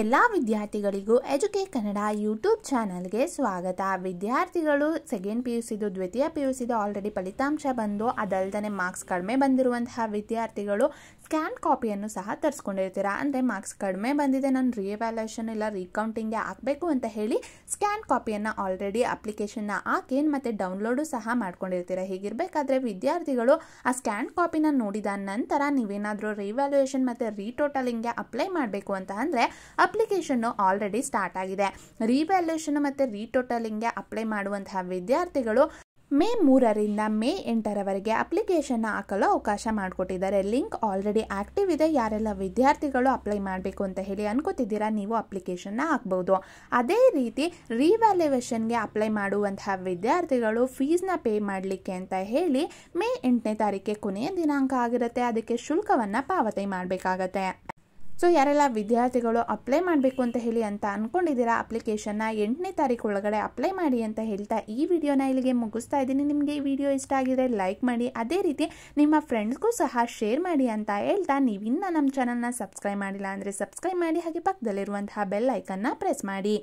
ಎಲ್ಲ ವಿದ್ಯಾರ್ಥಿಗಳಿಗೂ educate Kannada YouTube ಚಾನಲ್ಗೆ ಸ್ವಾಗತ ವಿದ್ಯಾರ್ಥಿಗಳು ಸೆಕೆಂಡ್ ಪಿ ಯು ಸಿದು ದ್ವಿತೀಯ ಪಿ ಯು ಸಿದು ಆಲ್ರೆಡಿ ಫಲಿತಾಂಶ ಬಂದು ಅದಲ್ದೇ ಮಾರ್ಕ್ಸ್ ಕಡಿಮೆ ಬಂದಿರುವಂತಹ ವಿದ್ಯಾರ್ಥಿಗಳು ಸ್ಕ್ಯಾನ್ ಕಾಪಿಯನ್ನು ಸಹ ತರಿಸ್ಕೊಂಡಿರ್ತೀರಾ ಅಂದರೆ ಮಾರ್ಕ್ಸ್ ಕಡಿಮೆ ಬಂದಿದೆ ನಾನು ರಿವ್ಯಾಲ್ಯೂಷನ್ ಇಲ್ಲ ರೀಕೌಂಟಿಂಗ್ಗೆ ಹಾಕಬೇಕು ಅಂತ ಹೇಳಿ ಸ್ಕ್ಯಾನ್ ಕಾಪಿಯನ್ನು ಆಲ್ರೆಡಿ ಅಪ್ಲಿಕೇಶನ್ನ ಹಾಕೇನು ಮತ್ತು ಡೌನ್ಲೋಡು ಸಹ ಮಾಡ್ಕೊಂಡಿರ್ತೀರ ಹೀಗಿರಬೇಕಾದ್ರೆ ವಿದ್ಯಾರ್ಥಿಗಳು ಆ ಸ್ಕ್ಯಾನ್ ಕಾಪಿನ ನೋಡಿದ ನಂತರ ನೀವೇನಾದರೂ ರಿವ್ಯಾಲ್ಯೂಯೇಷನ್ ಮತ್ತು ರೀಟೋಟಲಿಂಗ್ಗೆ ಅಪ್ಲೈ ಮಾಡಬೇಕು ಅಂತ ಅಂದರೆ ಅಪ್ಲಿಕೇಶನ್ನು ಆಲ್ರೆಡಿ ಸ್ಟಾರ್ಟ್ ಆಗಿದೆ ರಿವ್ಯಾಲ್ಯೂಯೇಷನ್ ಮತ್ತು ರೀಟೋಟಲಿಂಗ್ಗೆ ಅಪ್ಲೈ ಮಾಡುವಂತಹ ವಿದ್ಯಾರ್ಥಿಗಳು ಮೇ ಮೂರರಿಂದ ಮೇ ಎಂಟರವರೆಗೆ ಅಪ್ಲಿಕೇಶನ್ನ ಹಾಕಲು ಅವಕಾಶ ಮಾಡಿಕೊಟ್ಟಿದ್ದಾರೆ ಲಿಂಕ್ ಆಲ್ರೆಡಿ ಆ್ಯಕ್ಟಿವ್ ಇದೆ ಯಾರೆಲ್ಲ ವಿದ್ಯಾರ್ಥಿಗಳು ಅಪ್ಲೈ ಮಾಡಬೇಕು ಅಂತ ಹೇಳಿ ಅನ್ಕೋತಿದ್ದೀರಾ ನೀವು ಅಪ್ಲಿಕೇಶನ್ನ ಹಾಕ್ಬೋದು ಅದೇ ರೀತಿ ರಿವ್ಯಾಲ್ಯುವೇಷನ್ಗೆ ಅಪ್ಲೈ ಮಾಡುವಂತಹ ವಿದ್ಯಾರ್ಥಿಗಳು ಫೀಸ್ನ ಪೇ ಮಾಡಲಿಕ್ಕೆ ಅಂತ ಹೇಳಿ ಮೇ ಎಂಟನೇ ತಾರೀಕೆ ಕೊನೆಯ ದಿನಾಂಕ ಆಗಿರುತ್ತೆ ಅದಕ್ಕೆ ಶುಲ್ಕವನ್ನು ಪಾವತಿ ಮಾಡಬೇಕಾಗತ್ತೆ ಸೊ ಯಾರೆಲ್ಲ ವಿದ್ಯಾರ್ಥಿಗಳು ಅಪ್ಲೈ ಮಾಡಬೇಕು ಅಂತ ಹೇಳಿ ಅಂತ ಅಂದ್ಕೊಂಡಿದ್ದೀರಾ ಅಪ್ಲಿಕೇಶನ್ನ ಎಂಟನೇ ತಾರೀಕು ಒಳಗಡೆ ಅಪ್ಲೈ ಮಾಡಿ ಅಂತ ಹೇಳ್ತಾ ಈ ವಿಡಿಯೋನ ಇಲ್ಲಿಗೆ ಮುಗಿಸ್ತಾ ಇದ್ದೀನಿ ನಿಮಗೆ ಈ ವಿಡಿಯೋ ಇಷ್ಟ ಆಗಿದ್ರೆ ಲೈಕ್ ಮಾಡಿ ಅದೇ ರೀತಿ ನಿಮ್ಮ ಫ್ರೆಂಡ್ಸ್ಗೂ ಸಹ ಶೇರ್ ಮಾಡಿ ಅಂತ ಹೇಳ್ತಾ ನೀವಿನ್ನ ನಮ್ಮ ಚಾನಲ್ನ ಸಬ್ಸ್ಕ್ರೈಬ್ ಮಾಡಿಲ್ಲ ಅಂದರೆ ಸಬ್ಸ್ಕ್ರೈಬ್ ಮಾಡಿ ಹಾಗೆ ಪಕ್ಕದಲ್ಲಿರುವಂತಹ ಬೆಲ್ ಐಕನ್ನ ಪ್ರೆಸ್ ಮಾಡಿ